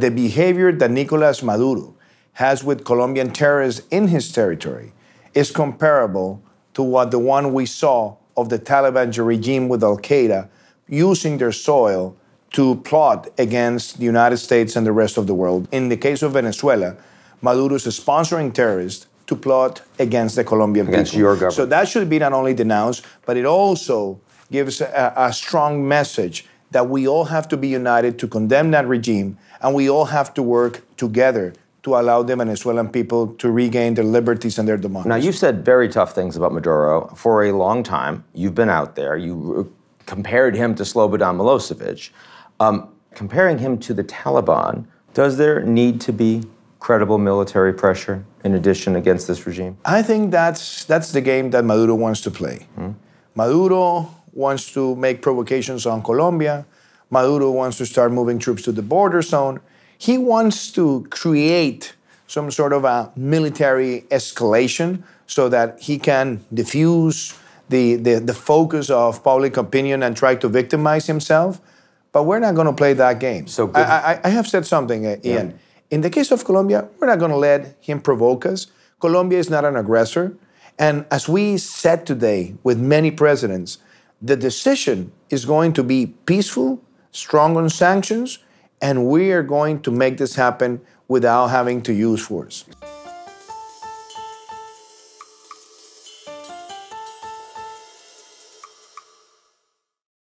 The behavior that Nicolas Maduro has with Colombian terrorists in his territory is comparable to what the one we saw of the Taliban regime with Al Qaeda using their soil to plot against the United States and the rest of the world. In the case of Venezuela, Maduro is sponsoring terrorists to plot against the Colombian against people. Your government. So that should be not only denounced, but it also gives a, a strong message that we all have to be united to condemn that regime, and we all have to work together to allow the Venezuelan people to regain their liberties and their democracy. Now, you've said very tough things about Maduro for a long time. You've been out there. You uh, compared him to Slobodan Milosevic. Um, comparing him to the Taliban, does there need to be credible military pressure in addition against this regime? I think that's, that's the game that Maduro wants to play. Hmm? Maduro wants to make provocations on Colombia. Maduro wants to start moving troops to the border zone. He wants to create some sort of a military escalation so that he can diffuse the, the, the focus of public opinion and try to victimize himself. But we're not going to play that game. So I, I, I, have said something, uh, Ian. Yeah. In the case of Colombia, we're not going to let him provoke us. Colombia is not an aggressor. And as we said today with many presidents, the decision is going to be peaceful, strong on sanctions, and we are going to make this happen without having to use force.